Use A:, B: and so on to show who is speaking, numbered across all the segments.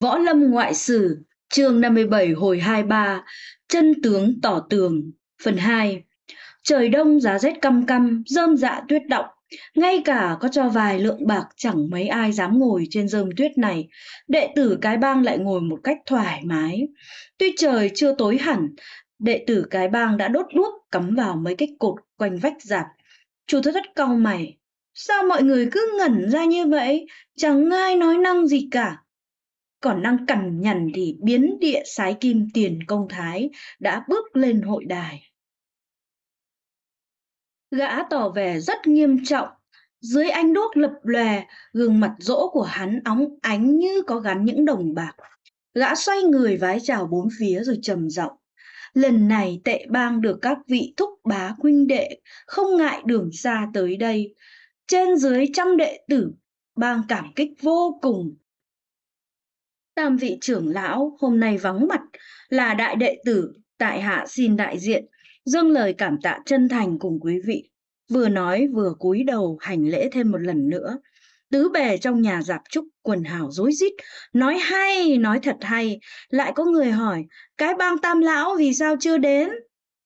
A: Võ Lâm Ngoại Sử, chương 57 hồi 23, Chân tướng tỏ tường, phần 2. Trời đông giá rét căm căm, rơm dạ tuyết động. Ngay cả có cho vài lượng bạc chẳng mấy ai dám ngồi trên rơm tuyết này, đệ tử cái bang lại ngồi một cách thoải mái. Tuy trời chưa tối hẳn, đệ tử cái bang đã đốt đuốc cắm vào mấy cái cột quanh vách dạp Chu thất thất cau mày, sao mọi người cứ ngẩn ra như vậy, chẳng ai nói năng gì cả còn năng cằn nhằn thì biến địa sái kim tiền công thái đã bước lên hội đài. Gã tỏ vẻ rất nghiêm trọng, dưới ánh đuốc lập lòe, gương mặt rỗ của hắn óng ánh như có gắn những đồng bạc. Gã xoay người vái chào bốn phía rồi trầm giọng. Lần này tệ bang được các vị thúc bá huynh đệ, không ngại đường xa tới đây. Trên dưới trăm đệ tử, bang cảm kích vô cùng, tam vị trưởng lão hôm nay vắng mặt là đại đệ tử tại hạ xin đại diện dâng lời cảm tạ chân thành cùng quý vị vừa nói vừa cúi đầu hành lễ thêm một lần nữa tứ bề trong nhà giạp trúc quần hào rối rít nói hay nói thật hay lại có người hỏi cái bang tam lão vì sao chưa đến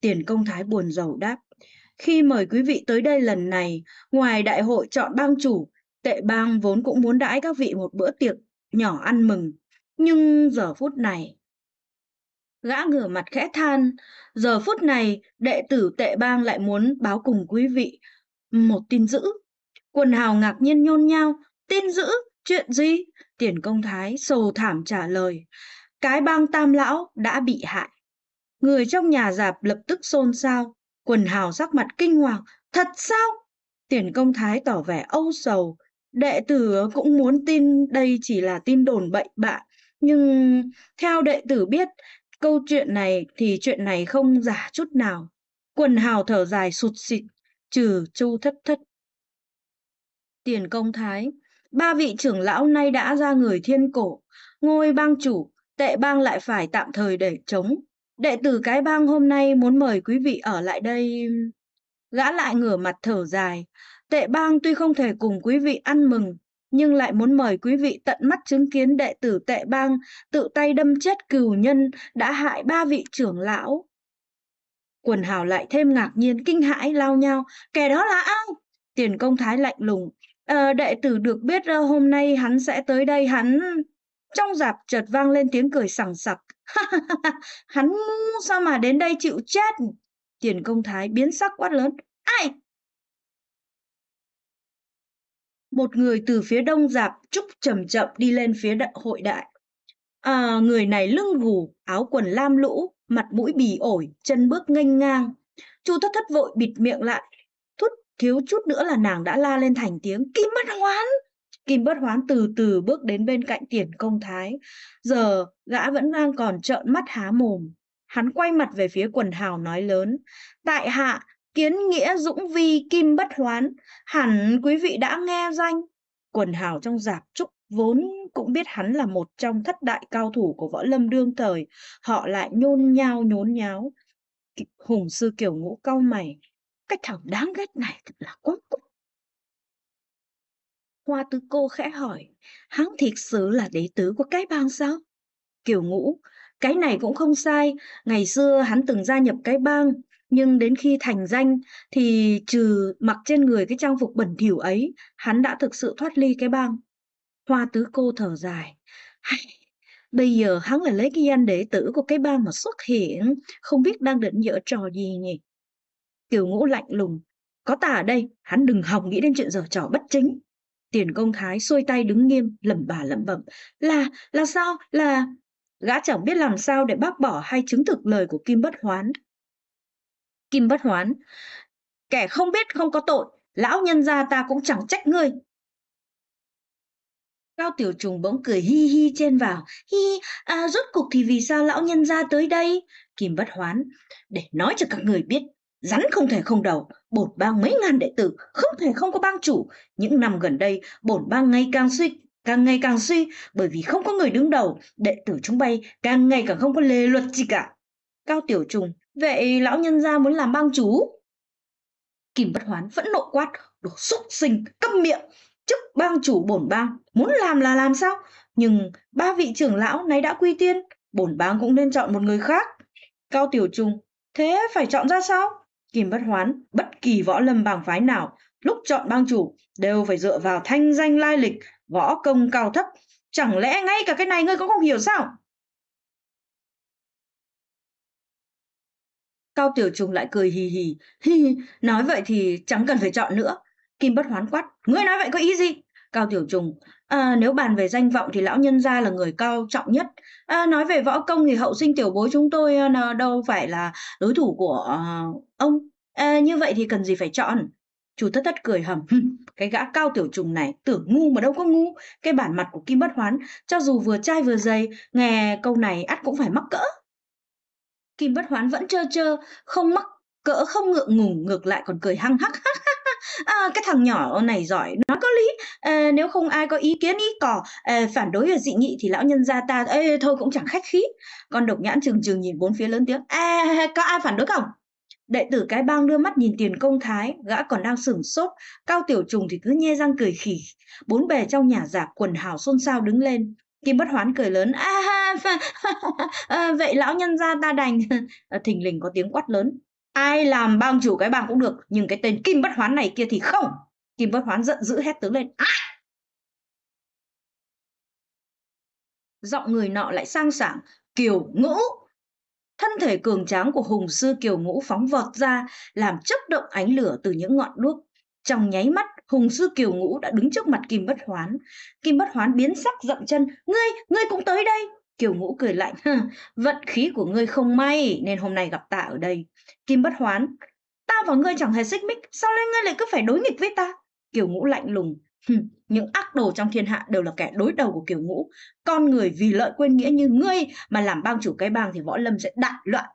A: tiền công thái buồn rầu đáp khi mời quý vị tới đây lần này ngoài đại hội chọn bang chủ tệ bang vốn cũng muốn đãi các vị một bữa tiệc nhỏ ăn mừng nhưng giờ phút này, gã ngửa mặt khẽ than, giờ phút này đệ tử tệ bang lại muốn báo cùng quý vị một tin dữ. Quần hào ngạc nhiên nhôn nhau tin dữ, chuyện gì? Tiền công thái sầu thảm trả lời, cái bang tam lão đã bị hại. Người trong nhà giạp lập tức xôn xao, quần hào sắc mặt kinh hoàng, thật sao? Tiền công thái tỏ vẻ âu sầu, đệ tử cũng muốn tin đây chỉ là tin đồn bậy bạn nhưng theo đệ tử biết, câu chuyện này thì chuyện này không giả chút nào. Quần hào thở dài sụt xịt, trừ chu thất thất. Tiền công thái, ba vị trưởng lão nay đã ra người thiên cổ, ngôi bang chủ, tệ bang lại phải tạm thời để chống. Đệ tử cái bang hôm nay muốn mời quý vị ở lại đây. Gã lại ngửa mặt thở dài, tệ bang tuy không thể cùng quý vị ăn mừng, nhưng lại muốn mời quý vị tận mắt chứng kiến đệ tử tệ bang tự tay đâm chết cừu nhân đã hại ba vị trưởng lão. Quần hào lại thêm ngạc nhiên kinh hãi lao nhau, kẻ đó là ai? Tiền công thái lạnh lùng, à, đệ tử được biết ờ, hôm nay hắn sẽ tới đây hắn... Trong dạp chợt vang lên tiếng cười sảng sặc. hắn ngu sao mà đến đây chịu chết? Tiền công thái biến sắc quát lớn. Ai? một người từ phía đông dạp trúc chậm chậm đi lên phía đại hội đại. À, người này lưng gù, áo quần lam lũ, mặt mũi bì ổi, chân bước nghênh ngang. Chu thất thất vội bịt miệng lại, thút thiếu chút nữa là nàng đã la lên thành tiếng kim bất hoán. Kim bất hoán từ từ bước đến bên cạnh tiền công thái. Giờ gã vẫn đang còn trợn mắt há mồm. Hắn quay mặt về phía quần hào nói lớn. Tại hạ kiến nghĩa dũng vi kim bất hoán, hẳn quý vị đã nghe danh. Quần hào trong giạp trúc vốn cũng biết hắn là một trong thất đại cao thủ của võ lâm đương thời, họ lại nhôn nhao nhốn nháo. Hùng sư kiểu ngũ cau mày, cách thằng đáng ghét này thật là quá cúc. Hoa tứ cô khẽ hỏi, hắn thiệt sự là đệ tử của cái bang sao? kiểu ngũ, cái này cũng không sai, ngày xưa hắn từng gia nhập cái bang, nhưng đến khi thành danh thì trừ mặc trên người cái trang phục bẩn thỉu ấy, hắn đã thực sự thoát ly cái bang. Hoa tứ cô thở dài. Hay, bây giờ hắn lại lấy cái danh đệ tử của cái bang mà xuất hiện, không biết đang định dở trò gì nhỉ? Kiều ngũ lạnh lùng. Có ta ở đây, hắn đừng hòng nghĩ đến chuyện dở trò bất chính. Tiền công thái xuôi tay đứng nghiêm, lẩm bà lẩm bẩm. Là, là sao, là... Gã chẳng biết làm sao để bác bỏ hay chứng thực lời của Kim Bất Hoán, Kim bất hoán. Kẻ không biết không có tội, lão nhân gia ta cũng chẳng trách ngươi. Cao Tiểu Trùng bỗng cười hi hi trên vào. Hi, hi à, rốt cục thì vì sao lão nhân gia tới đây? Kim bất hoán. Để nói cho các người biết, Rắn không thể không đầu, bổn bang mấy ngàn đệ tử, không thể không có bang chủ. Những năm gần đây, bổn bang ngày càng suy, càng ngày càng suy, bởi vì không có người đứng đầu, đệ tử chúng bay càng ngày càng không có lề luật gì cả. Cao Tiểu Trùng Vậy lão nhân gia muốn làm bang chủ? Kim Bất Hoán vẫn nộ quát, đồ xúc sinh, câm miệng, chức bang chủ bổn bang, muốn làm là làm sao? Nhưng ba vị trưởng lão nay đã quy tiên, bổn bang cũng nên chọn một người khác. Cao Tiểu Trung, thế phải chọn ra sao? Kim Bất Hoán, bất kỳ võ lâm bảng phái nào, lúc chọn bang chủ đều phải dựa vào thanh danh lai lịch, võ công cao thấp. Chẳng lẽ ngay cả cái này ngươi cũng không hiểu sao? Cao Tiểu Trùng lại cười hì hì, hi hi, nói vậy thì chẳng cần phải chọn nữa. Kim Bất Hoán quát, ngươi nói vậy có ý gì? Cao Tiểu Trùng, à, nếu bàn về danh vọng thì lão nhân gia là người cao trọng nhất. À, nói về võ công thì hậu sinh tiểu bối chúng tôi à, đâu phải là đối thủ của à, ông. À, như vậy thì cần gì phải chọn? Chú Thất Thất cười hầm, cái gã cao tiểu trùng này tưởng ngu mà đâu có ngu. Cái bản mặt của Kim Bất Hoán, cho dù vừa trai vừa dày, nghe câu này ắt cũng phải mắc cỡ. Kim Bất Hoán vẫn trơ trơ, không mắc cỡ không ngượng ngùng, ngược lại còn cười hăng hắc. à, cái thằng nhỏ này giỏi, nói có lý. À, nếu không ai có ý kiến ý cỏ, à, ờ, phản đối và dị nghị thì lão nhân gia ta, ê, thôi cũng chẳng khách khí. Con độc nhãn trừng trừng nhìn bốn phía lớn tiếng, à, có ai phản đối không? Đệ tử cái bang đưa mắt nhìn tiền công thái, gã còn đang sửng sốt, cao tiểu trùng thì cứ nhe răng cười khỉ. Bốn bề trong nhà giả quần hào xôn xao đứng lên. Kim bất hoán cười lớn, a ha, à, vậy lão nhân gia ta đành. Ờ, thình lình có tiếng quát lớn, ai làm bang chủ cái bang cũng được, nhưng cái tên Kim bất hoán này kia thì không. Kim bất hoán giận dữ hét tướng lên, a! À! Giọng người nọ lại sang sảng, kiều ngũ. Thân thể cường tráng của hùng sư kiều ngũ phóng vọt ra, làm chấp động ánh lửa từ những ngọn đuốc. Trong nháy mắt, Hùng sư Kiều Ngũ đã đứng trước mặt Kim Bất Hoán. Kim Bất Hoán biến sắc dậm chân, "Ngươi, ngươi cũng tới đây?" Kiều Ngũ cười lạnh, "Vận khí của ngươi không may nên hôm nay gặp ta ở đây." Kim Bất Hoán, "Ta và ngươi chẳng hề xích mích, sao lên ngươi lại cứ phải đối nghịch với ta?" Kiều Ngũ lạnh lùng, những ác đồ trong thiên hạ đều là kẻ đối đầu của Kiều Ngũ. Con người vì lợi quên nghĩa như ngươi mà làm bang chủ cái bang thì võ lâm sẽ đại loạn.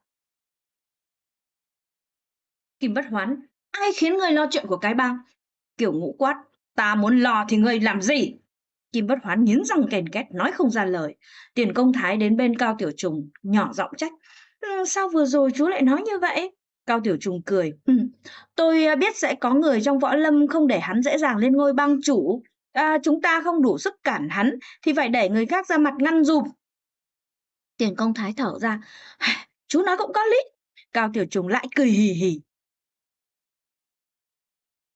A: Kim Bất Hoán, ai khiến ngươi lo chuyện của cái bang? Kiểu ngũ quát, ta muốn lo thì ngươi làm gì? Kim bất hoán nghiến răng kèn két nói không ra lời. Tiền công thái đến bên Cao Tiểu Trùng, nhỏ giọng trách. Ừ, sao vừa rồi chú lại nói như vậy? Cao Tiểu Trùng cười. Ừ, tôi à, biết sẽ có người trong võ lâm không để hắn dễ dàng lên ngôi băng chủ. À, chúng ta không đủ sức cản hắn thì phải đẩy người khác ra mặt ngăn dùm. Tiền công thái thở ra. Chú nói cũng có lý. Cao Tiểu Trùng lại cười hì hì.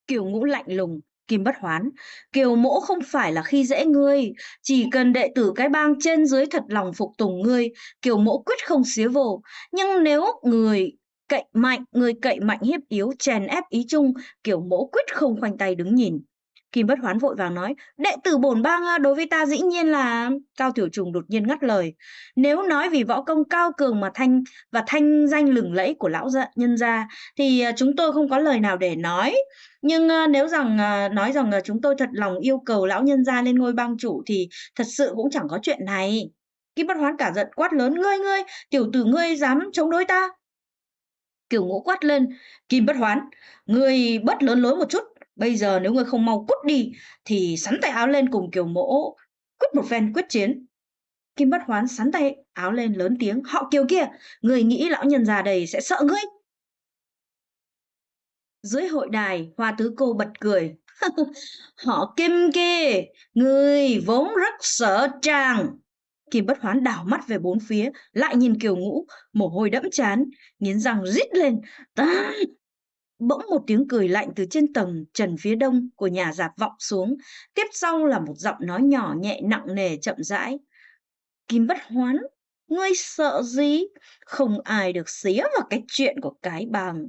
A: Kiều Ngũ lạnh lùng, Kim bất hoán, Kiều mỗ không phải là khi dễ ngươi, chỉ cần đệ tử cái bang trên dưới thật lòng phục tùng ngươi, Kiều mỗ quyết không xía vồ. Nhưng nếu người cậy mạnh, người cậy mạnh hiếp yếu chèn ép ý chung, Kiều mỗ quyết không khoanh tay đứng nhìn. Kim Bất Hoán vội vàng nói, đệ tử bổn bang đối với ta dĩ nhiên là... Cao Tiểu Trùng đột nhiên ngắt lời. Nếu nói vì võ công cao cường mà thanh và thanh danh lừng lẫy của lão nhân gia thì à, chúng tôi không có lời nào để nói. Nhưng nếu rằng à, nói rằng à, chúng tôi thật lòng yêu cầu lão nhân gia lên ngôi bang chủ thì thật sự cũng chẳng có chuyện này. Kim Bất Hoán cả giận quát lớn, ngươi ngươi, tiểu tử ngươi dám chống đối ta, Kiều Ngũ quát lên, Kim Bất Hoán, người bất lớn lối một chút, bây giờ nếu người không mau cút đi thì sắn tay áo lên cùng kiều mỗ quyết một phen quyết chiến kim bất hoán sắn tay áo lên lớn tiếng họ kiều kia người nghĩ lão nhân già đầy sẽ sợ ngươi dưới hội đài hoa tứ cô bật cười họ kim kia người vốn rất sợ chàng kim bất hoán đảo mắt về bốn phía lại nhìn kiều ngũ mồ hôi đẫm chán nghiến răng rít lên ta Bỗng một tiếng cười lạnh từ trên tầng trần phía đông của nhà giạp vọng xuống, tiếp sau là một giọng nói nhỏ nhẹ nặng nề chậm rãi. Kim bất hoán, ngươi sợ gì? Không ai được xía vào cái chuyện của cái bằng.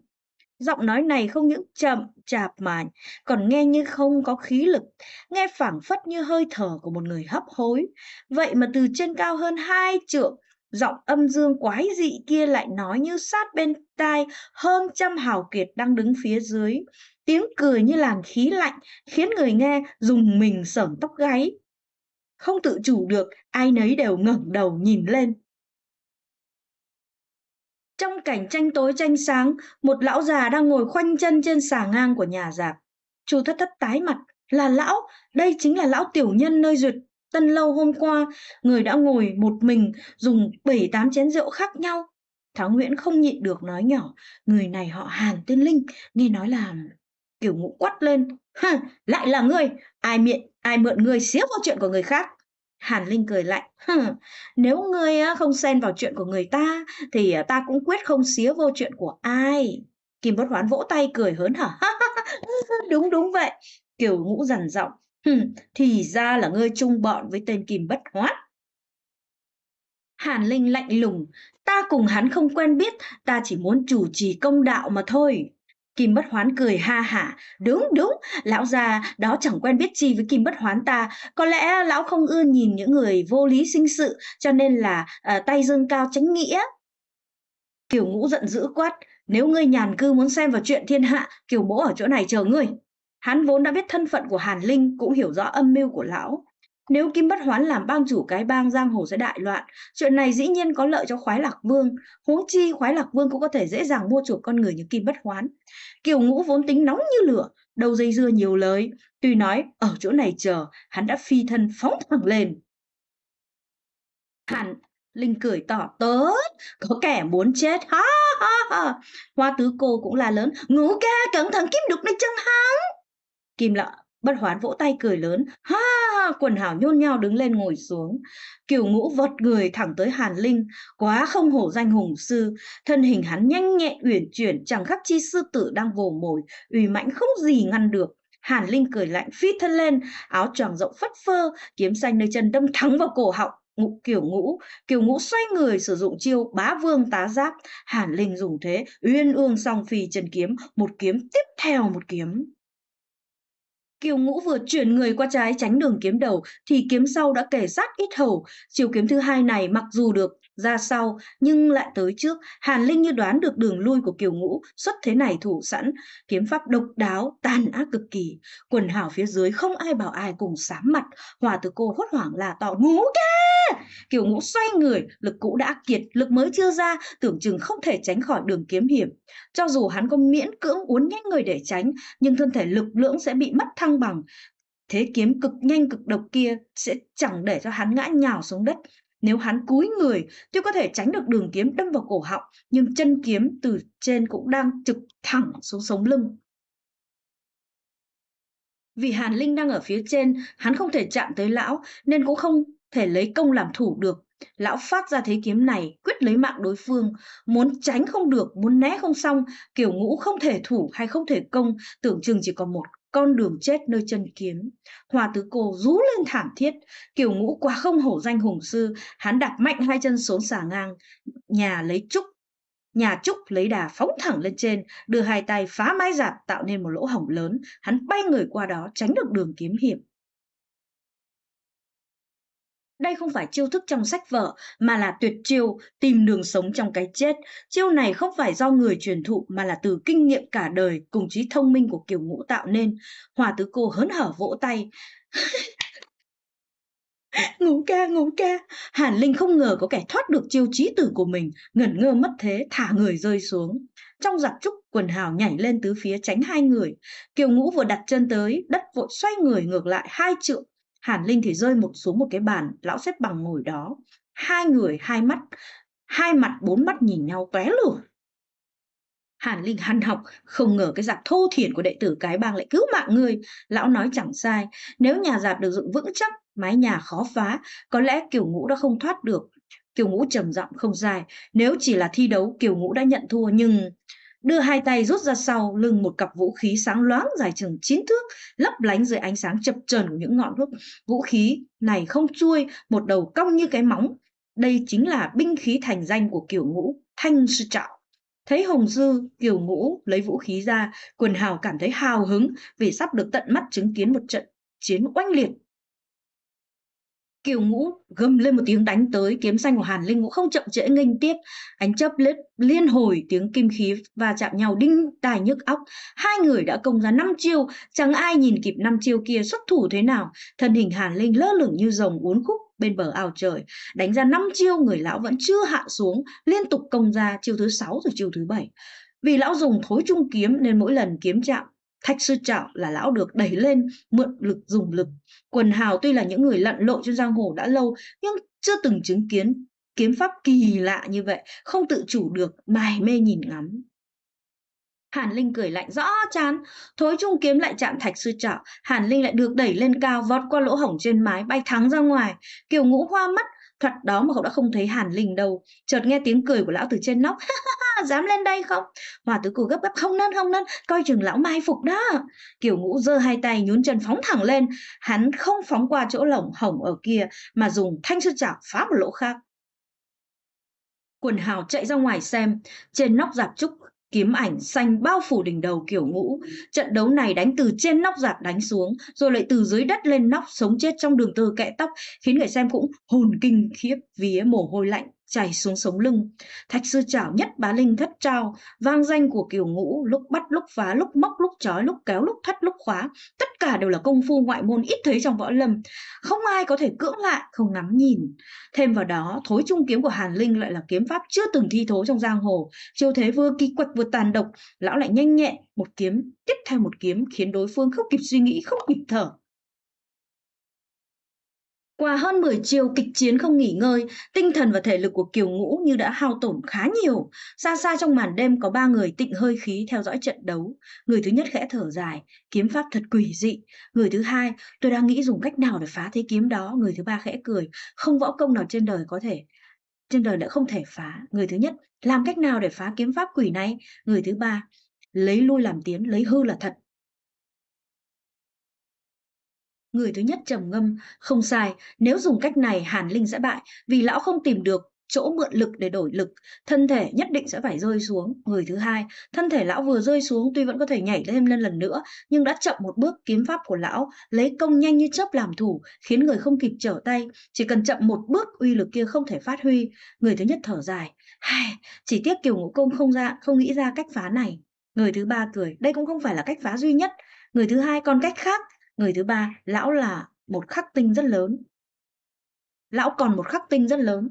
A: Giọng nói này không những chậm, chạp mà còn nghe như không có khí lực, nghe phảng phất như hơi thở của một người hấp hối. Vậy mà từ trên cao hơn hai trượng, giọng âm dương quái dị kia lại nói như sát bên tai hơn trăm hào kiệt đang đứng phía dưới. Tiếng cười như làn khí lạnh khiến người nghe dùng mình sởn tóc gáy. Không tự chủ được, ai nấy đều ngẩng đầu nhìn lên. Trong cảnh tranh tối tranh sáng, một lão già đang ngồi khoanh chân trên xà ngang của nhà giạc. Chu thất thất tái mặt, là lão, đây chính là lão tiểu nhân nơi duyệt Tân lâu hôm qua, người đã ngồi một mình dùng bảy tám chén rượu khác nhau. Tháo Nguyễn không nhịn được nói nhỏ, người này họ Hàn tên Linh, nghe nói là kiểu ngũ quắt lên. Ha, lại là ngươi, ai miệng, ai mượn ngươi xíu vào chuyện của người khác. Hàn Linh cười lạnh, nếu ngươi không xen vào chuyện của người ta thì à, ta cũng quyết không xía vô chuyện của ai. Kim Bất Hoán vỗ tay cười hớn hở, đúng đúng vậy. kiểu Ngũ dằn giọng, Hừm, thì ra là ngươi chung bọn với tên kìm Bất Hoát. Hàn Linh lạnh lùng, ta cùng hắn không quen biết, ta chỉ muốn chủ trì công đạo mà thôi. Kim Bất Hoán cười ha hả, đúng đúng, lão già đó chẳng quen biết chi với Kim Bất Hoán ta, có lẽ lão không ưa nhìn những người vô lý sinh sự, cho nên là à, tay dương cao tránh nghĩa. Kiều Ngũ giận dữ quát, nếu ngươi nhàn cư muốn xem vào chuyện thiên hạ, Kiều Mỗ ở chỗ này chờ ngươi. Hắn vốn đã biết thân phận của Hàn Linh cũng hiểu rõ âm mưu của lão. Nếu Kim Bất Hoán làm bang chủ cái bang giang hồ sẽ đại loạn, chuyện này dĩ nhiên có lợi cho khoái lạc vương, huống chi khoái lạc vương cũng có thể dễ dàng mua chuộc con người như Kim Bất Hoán. Kiều Ngũ vốn tính nóng như lửa, đầu dây dưa nhiều lời, tuy nói ở chỗ này chờ, hắn đã phi thân phóng thẳng lên. Hàn Linh cười tỏ tớ, có kẻ muốn chết, ha ha ha. Hoa tứ cô cũng la lớn, ngũ ca cẩn thận kiếm đục này chân hắn. Kim lạ bất hoán vỗ tay cười lớn, ha, quần hảo nhôn nhau đứng lên ngồi xuống. Kiều ngũ vọt người thẳng tới Hàn Linh, quá không hổ danh hùng sư, thân hình hắn nhanh nhẹn uyển chuyển chẳng khác chi sư tử đang vồ mồi, uy mãnh không gì ngăn được. Hàn Linh cười lạnh phi thân lên, áo choàng rộng phất phơ, kiếm xanh nơi chân đâm thẳng vào cổ họng ngũ kiểu ngũ kiểu ngũ xoay người sử dụng chiêu bá vương tá giáp hàn linh dùng thế uyên ương song phi chân kiếm một kiếm tiếp theo một kiếm Kiều Ngũ vừa chuyển người qua trái tránh đường kiếm đầu thì kiếm sau đã kẻ sát ít hầu. Chiều kiếm thứ hai này mặc dù được ra sau nhưng lại tới trước hàn linh như đoán được đường lui của kiều ngũ xuất thế này thủ sẵn kiếm pháp độc đáo tàn ác cực kỳ quần hào phía dưới không ai bảo ai cùng sám mặt hòa từ cô hốt hoảng là to ngũ ca kiều ngũ xoay người lực cũ đã kiệt lực mới chưa ra tưởng chừng không thể tránh khỏi đường kiếm hiểm cho dù hắn có miễn cưỡng uốn nhách người để tránh nhưng thân thể lực lưỡng sẽ bị mất thăng bằng thế kiếm cực nhanh cực độc kia sẽ chẳng để cho hắn ngã nhào xuống đất nếu hắn cúi người, tuy có thể tránh được đường kiếm đâm vào cổ họng, nhưng chân kiếm từ trên cũng đang trực thẳng xuống sống lưng. Vì Hàn Linh đang ở phía trên, hắn không thể chạm tới lão nên cũng không thể lấy công làm thủ được. Lão phát ra thế kiếm này, quyết lấy mạng đối phương, muốn tránh không được, muốn né không xong, kiểu ngũ không thể thủ hay không thể công, tưởng chừng chỉ còn một con đường chết nơi chân kiếm hòa tứ cô rú lên thảm thiết kiểu ngũ quá không hổ danh hùng sư hắn đạp mạnh hai chân xuống xà ngang nhà lấy trúc nhà trúc lấy đà phóng thẳng lên trên đưa hai tay phá mái giạt tạo nên một lỗ hổng lớn hắn bay người qua đó tránh được đường kiếm hiểm đây không phải chiêu thức trong sách vở mà là tuyệt chiêu tìm đường sống trong cái chết. Chiêu này không phải do người truyền thụ mà là từ kinh nghiệm cả đời cùng trí thông minh của kiều ngũ tạo nên. Hòa tứ cô hớn hở vỗ tay. ngủ ca ngủ ca hàn linh không ngờ có kẻ thoát được chiêu trí tử của mình ngẩn ngơ mất thế thả người rơi xuống trong giặc trúc quần hào nhảy lên tứ phía tránh hai người kiều ngũ vừa đặt chân tới đất vội xoay người ngược lại hai trượng Hàn Linh thì rơi một xuống một cái bàn, lão xếp bằng ngồi đó. Hai người, hai mắt, hai mặt bốn mắt nhìn nhau tóe lửa. Hàn Linh hăn học, không ngờ cái giạp thô thiển của đệ tử cái bang lại cứu mạng người. Lão nói chẳng sai, nếu nhà giạp được dựng vững chắc, mái nhà khó phá, có lẽ Kiều Ngũ đã không thoát được. Kiều Ngũ trầm giọng không dài, nếu chỉ là thi đấu Kiều Ngũ đã nhận thua nhưng đưa hai tay rút ra sau lưng một cặp vũ khí sáng loáng dài chừng chín thước, lấp lánh dưới ánh sáng chập chờn của những ngọn đuốc. Vũ khí này không chuôi, một đầu cong như cái móng. Đây chính là binh khí thành danh của kiểu ngũ Thanh Sư Trạo. Thấy Hồng Dư, Kiều Ngũ lấy vũ khí ra, quần hào cảm thấy hào hứng vì sắp được tận mắt chứng kiến một trận chiến oanh liệt Kiều Ngũ gầm lên một tiếng đánh tới, kiếm xanh của Hàn Linh cũng không chậm trễ nghênh tiếp. Ánh chớp liên liên hồi tiếng kim khí và chạm nhau đinh tài nhức óc. Hai người đã công ra năm chiêu, chẳng ai nhìn kịp năm chiêu kia xuất thủ thế nào. Thân hình Hàn Linh lơ lửng như rồng uốn khúc bên bờ ao trời. Đánh ra năm chiêu người lão vẫn chưa hạ xuống, liên tục công ra chiêu thứ sáu rồi chiêu thứ bảy. Vì lão dùng thối trung kiếm nên mỗi lần kiếm chạm Thách sư trạo là lão được đẩy lên, mượn lực dùng lực. Quần hào tuy là những người lặn lội trên giang hồ đã lâu, nhưng chưa từng chứng kiến kiếm pháp kỳ lạ như vậy, không tự chủ được, mải mê nhìn ngắm. Hàn Linh cười lạnh rõ chán, thối trung kiếm lại chạm thạch sư trạo, Hàn Linh lại được đẩy lên cao vọt qua lỗ hổng trên mái bay thẳng ra ngoài, Kiểu Ngũ hoa mắt, thoạt đó mà cậu đã không thấy Hàn Linh đâu, chợt nghe tiếng cười của lão từ trên nóc, dám lên đây không hòa tứ cù gấp gấp không nên không nên coi chừng lão mai phục đó kiểu ngũ giơ hai tay nhún chân phóng thẳng lên hắn không phóng qua chỗ lồng hổng ở kia mà dùng thanh sư chảo phá một lỗ khác quần hào chạy ra ngoài xem trên nóc giạp trúc kiếm ảnh xanh bao phủ đỉnh đầu kiểu ngũ trận đấu này đánh từ trên nóc giạp đánh xuống rồi lại từ dưới đất lên nóc sống chết trong đường tư kẽ tóc khiến người xem cũng hồn kinh khiếp vía mồ hôi lạnh chảy xuống sống lưng. Thạch sư chảo nhất bá linh thất trao, vang danh của kiều ngũ, lúc bắt, lúc phá, lúc móc, lúc chói lúc kéo, lúc thắt, lúc khóa. Tất cả đều là công phu ngoại môn ít thấy trong võ lâm. Không ai có thể cưỡng lại, không ngắm nhìn. Thêm vào đó, thối trung kiếm của Hàn Linh lại là kiếm pháp chưa từng thi thố trong giang hồ. Chiêu thế vừa kỳ quạch vừa tàn độc, lão lại nhanh nhẹn, một kiếm, tiếp theo một kiếm khiến đối phương không kịp suy nghĩ, không kịp thở qua hơn 10 chiều kịch chiến không nghỉ ngơi, tinh thần và thể lực của Kiều Ngũ như đã hao tổn khá nhiều. Xa xa trong màn đêm có ba người tịnh hơi khí theo dõi trận đấu. Người thứ nhất khẽ thở dài, kiếm pháp thật quỷ dị. Người thứ hai, tôi đang nghĩ dùng cách nào để phá thế kiếm đó. Người thứ ba khẽ cười, không võ công nào trên đời có thể trên đời đã không thể phá. Người thứ nhất, làm cách nào để phá kiếm pháp quỷ này? Người thứ ba, lấy lui làm tiến, lấy hư là thật. Người thứ nhất trầm ngâm, không sai, nếu dùng cách này Hàn Linh sẽ bại, vì lão không tìm được chỗ mượn lực để đổi lực, thân thể nhất định sẽ phải rơi xuống. Người thứ hai, thân thể lão vừa rơi xuống tuy vẫn có thể nhảy thêm lên lần nữa, nhưng đã chậm một bước kiếm pháp của lão, lấy công nhanh như chớp làm thủ, khiến người không kịp trở tay, chỉ cần chậm một bước uy lực kia không thể phát huy. Người thứ nhất thở dài, hai, chỉ tiếc Kiều Ngũ Công không ra, không nghĩ ra cách phá này. Người thứ ba cười, đây cũng không phải là cách phá duy nhất. Người thứ hai còn cách khác, người thứ ba lão là một khắc tinh rất lớn lão còn một khắc tinh rất lớn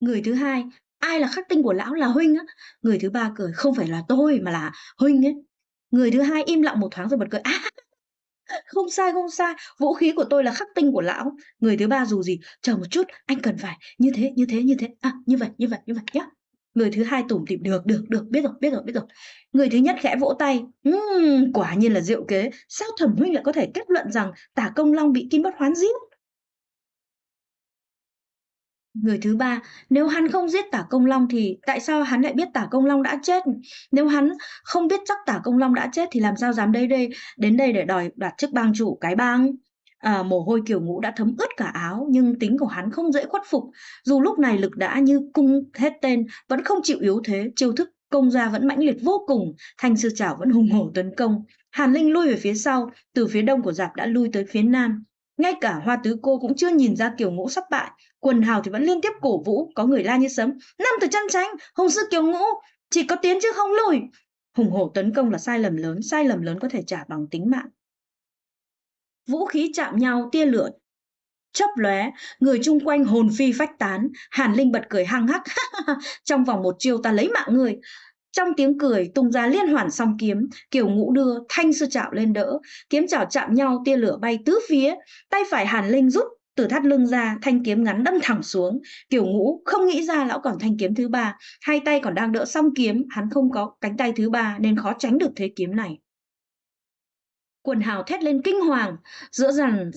A: người thứ hai ai là khắc tinh của lão là huynh á người thứ ba cười không phải là tôi mà là huynh ấy người thứ hai im lặng một thoáng rồi bật cười à, không sai không sai vũ khí của tôi là khắc tinh của lão người thứ ba dù gì chờ một chút anh cần phải như thế như thế như thế à như vậy như vậy như vậy nhé người thứ hai tủm tỉm được được được biết rồi biết rồi biết rồi người thứ nhất khẽ vỗ tay uhm, quả nhiên là diệu kế sao thẩm huynh lại có thể kết luận rằng tả công long bị kim bất hoán giết Người thứ ba, nếu hắn không giết tả công long thì tại sao hắn lại biết tả công long đã chết? Nếu hắn không biết chắc tả công long đã chết thì làm sao dám đây đây đến đây để đòi đoạt chức bang chủ cái bang? à, mồ hôi kiều ngũ đã thấm ướt cả áo nhưng tính của hắn không dễ khuất phục dù lúc này lực đã như cung hết tên vẫn không chịu yếu thế chiêu thức công gia vẫn mãnh liệt vô cùng thanh sư chảo vẫn hùng hổ tấn công hàn linh lui về phía sau từ phía đông của giạp đã lui tới phía nam ngay cả hoa tứ cô cũng chưa nhìn ra kiều ngũ sắp bại quần hào thì vẫn liên tiếp cổ vũ có người la như sấm năm từ chân tránh hùng sư kiều ngũ chỉ có tiến chứ không lùi hùng hổ tấn công là sai lầm lớn sai lầm lớn có thể trả bằng tính mạng vũ khí chạm nhau tia lửa chớp lóe người chung quanh hồn phi phách tán hàn linh bật cười hăng hắc trong vòng một chiêu ta lấy mạng người trong tiếng cười tung ra liên hoàn song kiếm kiểu ngũ đưa thanh sư chảo lên đỡ kiếm chảo chạm nhau tia lửa bay tứ phía tay phải hàn linh rút từ thắt lưng ra thanh kiếm ngắn đâm thẳng xuống kiểu ngũ không nghĩ ra lão còn thanh kiếm thứ ba hai tay còn đang đỡ song kiếm hắn không có cánh tay thứ ba nên khó tránh được thế kiếm này quần hào thét lên kinh hoàng giữa dàn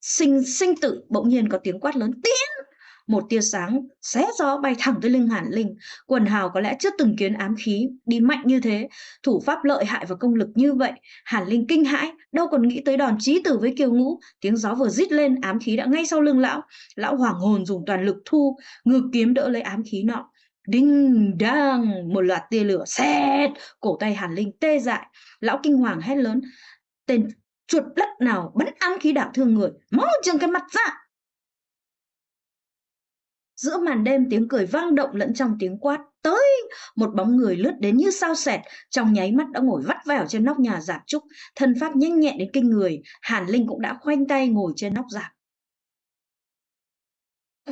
A: sinh sinh tử bỗng nhiên có tiếng quát lớn tiến một tia sáng xé gió bay thẳng tới linh hàn linh quần hào có lẽ chưa từng kiến ám khí đi mạnh như thế thủ pháp lợi hại và công lực như vậy hàn linh kinh hãi đâu còn nghĩ tới đòn chí tử với kiều ngũ tiếng gió vừa rít lên ám khí đã ngay sau lưng lão lão hoảng hồn dùng toàn lực thu ngư kiếm đỡ lấy ám khí nọ đinh đang một loạt tia lửa xẹt cổ tay hàn linh tê dại lão kinh hoàng hét lớn tên chuột đất nào bắn ám khí đảo thương người máu trường cái mặt ra giữa màn đêm tiếng cười vang động lẫn trong tiếng quát tới một bóng người lướt đến như sao sẹt trong nháy mắt đã ngồi vắt vẻo trên nóc nhà giạp trúc thân pháp nhanh nhẹn đến kinh người hàn linh cũng đã khoanh tay ngồi trên nóc giạp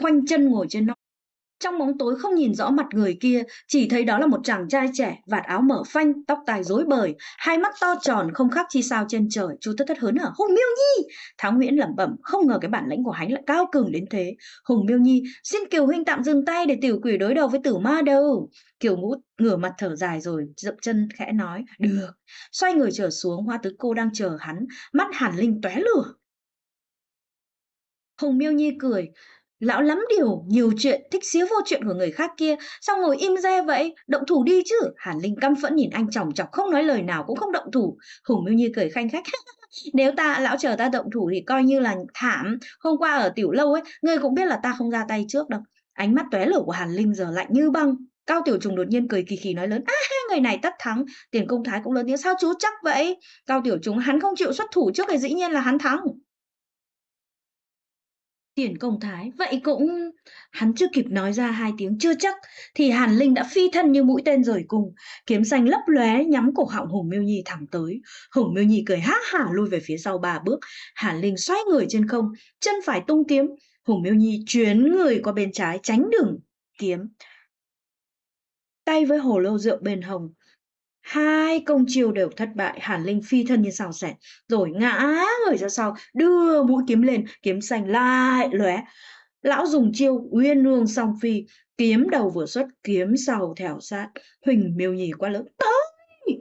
A: khoanh chân ngồi trên nóc trong bóng tối không nhìn rõ mặt người kia, chỉ thấy đó là một chàng trai trẻ, vạt áo mở phanh, tóc tài rối bời, hai mắt to tròn không khác chi sao trên trời. chú Tất Thất hớn hở, Hùng Miêu Nhi! Tháo Nguyễn lẩm bẩm, không ngờ cái bản lĩnh của hắn lại cao cường đến thế. Hùng Miêu Nhi, xin Kiều Huynh tạm dừng tay để tiểu quỷ đối đầu với tử ma đâu. Kiều Ngũ ngửa mặt thở dài rồi dậm chân khẽ nói, được. Xoay người trở xuống, hoa tứ cô đang chờ hắn, mắt hàn linh tóe lửa. Hùng Miêu Nhi cười, lão lắm điều nhiều chuyện thích xíu vô chuyện của người khác kia sao ngồi im re vậy động thủ đi chứ hàn linh căm phẫn nhìn anh chòng chọc không nói lời nào cũng không động thủ hùng miêu như cười khanh khách nếu ta lão chờ ta động thủ thì coi như là thảm hôm qua ở tiểu lâu ấy ngươi cũng biết là ta không ra tay trước đâu ánh mắt tóe lửa của hàn linh giờ lạnh như băng cao tiểu trùng đột nhiên cười kỳ kỳ nói lớn a người này tất thắng tiền công thái cũng lớn tiếng sao chú chắc vậy cao tiểu trùng hắn không chịu xuất thủ trước thì dĩ nhiên là hắn thắng Tiền Công Thái, vậy cũng... Hắn chưa kịp nói ra hai tiếng chưa chắc, thì Hàn Linh đã phi thân như mũi tên rời cùng kiếm xanh lấp lóe nhắm cổ họng Hùng Miêu Nhi thẳng tới. Hùng Miêu Nhi cười há hả lùi về phía sau ba bước, Hàn Linh xoay người trên không, chân phải tung kiếm, Hùng Miêu Nhi chuyến người qua bên trái tránh đường kiếm. Tay với hồ lô rượu bên hồng, hai công chiêu đều thất bại hàn linh phi thân như sao sẹt, rồi ngã người ra sau đưa mũi kiếm lên kiếm xanh lại lóe lão dùng chiêu uyên nương song phi kiếm đầu vừa xuất kiếm sau theo sát huỳnh miêu nhì quá lớn tới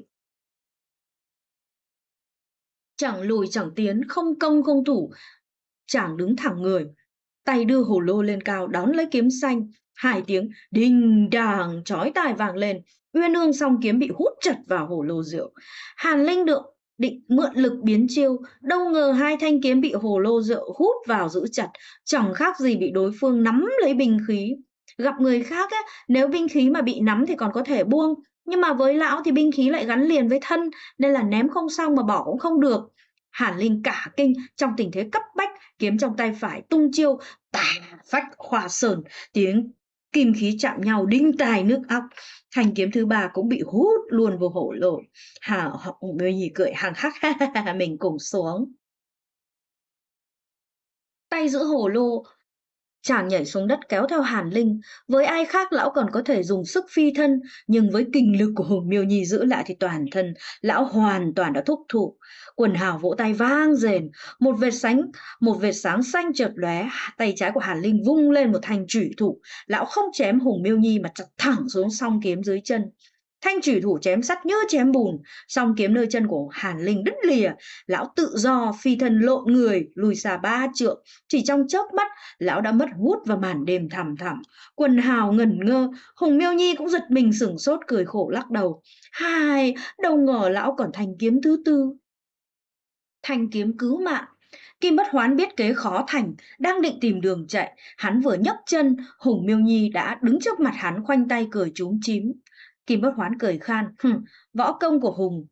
A: chẳng lùi chẳng tiến không công không thủ chàng đứng thẳng người tay đưa hồ lô lên cao đón lấy kiếm xanh hai tiếng đình đàng chói tai vàng lên uyên ương song kiếm bị hút chặt vào hồ lô rượu hàn linh đượng định mượn lực biến chiêu đâu ngờ hai thanh kiếm bị hồ lô rượu hút vào giữ chặt chẳng khác gì bị đối phương nắm lấy binh khí gặp người khác ấy, nếu binh khí mà bị nắm thì còn có thể buông nhưng mà với lão thì binh khí lại gắn liền với thân nên là ném không xong mà bỏ cũng không được hàn linh cả kinh trong tình thế cấp bách kiếm trong tay phải tung chiêu tà phách hòa sờn tiếng kim khí chạm nhau đinh tài nước óc thanh kiếm thứ ba cũng bị hút luôn vô hổ lỗ hà học người gì cười hàng hắc mình cùng xuống tay giữ hổ lô Chàng nhảy xuống đất kéo theo Hàn Linh, với ai khác lão còn có thể dùng sức phi thân, nhưng với kinh lực của Hùng Miêu Nhi giữ lại thì toàn thân, lão hoàn toàn đã thúc thụ Quần hào vỗ tay vang rền, một vệt sánh, một vệt sáng xanh chợt lóe, tay trái của Hàn Linh vung lên một thanh chủy thủ, lão không chém Hùng Miêu Nhi mà chặt thẳng xuống song kiếm dưới chân. Thanh chủy thủ chém sắt như chém bùn, song kiếm nơi chân của Hàn Linh đứt lìa, lão tự do phi thân lộn người, lùi xa ba trượng, chỉ trong chớp mắt, lão đã mất hút vào màn đêm thẳm thẳm. Quần hào ngẩn ngơ, Hùng Miêu Nhi cũng giật mình sửng sốt cười khổ lắc đầu. Hai, đâu ngờ lão còn thành kiếm thứ tư. Thanh kiếm cứu mạng, Kim Bất Hoán biết kế khó thành, đang định tìm đường chạy, hắn vừa nhấc chân, Hùng Miêu Nhi đã đứng trước mặt hắn khoanh tay cười trúng chím. Kim bất hoán cười khan, võ công của Hùng,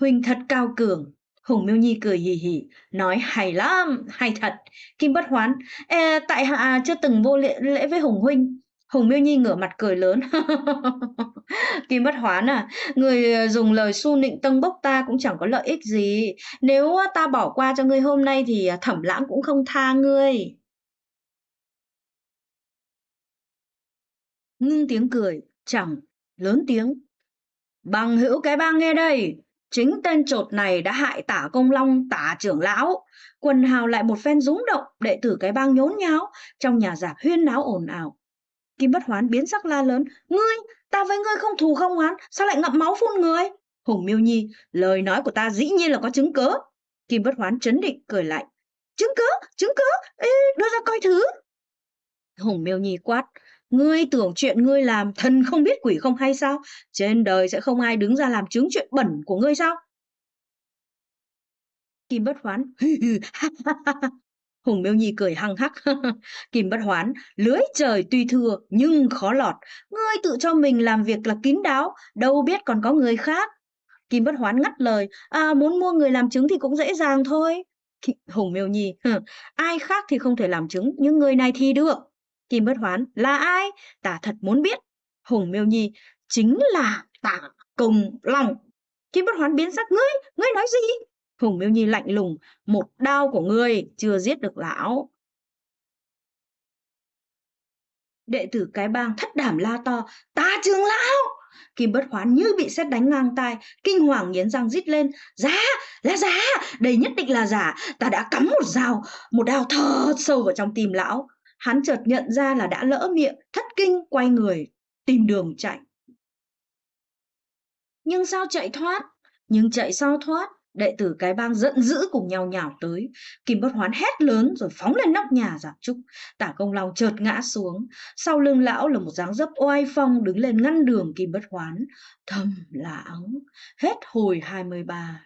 A: Huynh thật cao cường. Hùng Miêu Nhi cười hì hì, nói hay lắm, hay thật. Kim bất hoán, e, tại hạ chưa từng vô lễ, lễ với Hùng Huynh. Hùng Miêu Nhi ngửa mặt cười lớn. Kim bất hoán à, người dùng lời su nịnh tâng bốc ta cũng chẳng có lợi ích gì. Nếu ta bỏ qua cho ngươi hôm nay thì thẩm lãng cũng không tha ngươi. Ngưng tiếng cười, chẳng lớn tiếng bằng hữu cái bang nghe đây chính tên trột này đã hại tả công long tả trưởng lão quần hào lại một phen rúng động đệ tử cái bang nhốn nháo trong nhà giả huyên náo ồn ào kim bất hoán biến sắc la lớn ngươi ta với ngươi không thù không oán sao lại ngậm máu phun người hùng miêu nhi lời nói của ta dĩ nhiên là có chứng cớ kim bất hoán chấn định cười lạnh chứng cớ chứng cớ Ê, đưa ra coi thứ hùng miêu nhi quát Ngươi tưởng chuyện ngươi làm thần không biết quỷ không hay sao? Trên đời sẽ không ai đứng ra làm chứng chuyện bẩn của ngươi sao? Kim bất hoán. Hùng Miêu Nhi cười hăng hắc. Kim bất hoán, lưới trời tuy thưa nhưng khó lọt. Ngươi tự cho mình làm việc là kín đáo, đâu biết còn có người khác. Kim bất hoán ngắt lời, à, muốn mua người làm chứng thì cũng dễ dàng thôi. Hùng Miêu Nhi, ai khác thì không thể làm chứng, nhưng người này thì được. Kim Bất Hoán là ai? Tả thật muốn biết. Hùng Miêu Nhi chính là tả công lòng. Kim Bất Hoán biến sắc ngươi, ngươi nói gì? Hùng Miêu Nhi lạnh lùng, một đao của ngươi chưa giết được lão. Đệ tử cái bang thất đảm la to, ta trường lão! Kim bất hoán như bị xét đánh ngang tai, kinh hoàng nghiến răng rít lên. Giá, là giá, đây nhất định là giả, ta đã cắm một dao, một đao thật sâu vào trong tim lão hắn chợt nhận ra là đã lỡ miệng, thất kinh quay người, tìm đường chạy. Nhưng sao chạy thoát? Nhưng chạy sao thoát? Đệ tử cái bang giận dữ cùng nhau nhào tới. Kim bất hoán hét lớn rồi phóng lên nóc nhà giảm trúc. Tả công long chợt ngã xuống. Sau lưng lão là một dáng dấp oai phong đứng lên ngăn đường kim bất hoán. Thầm lãng. Hết hồi 23.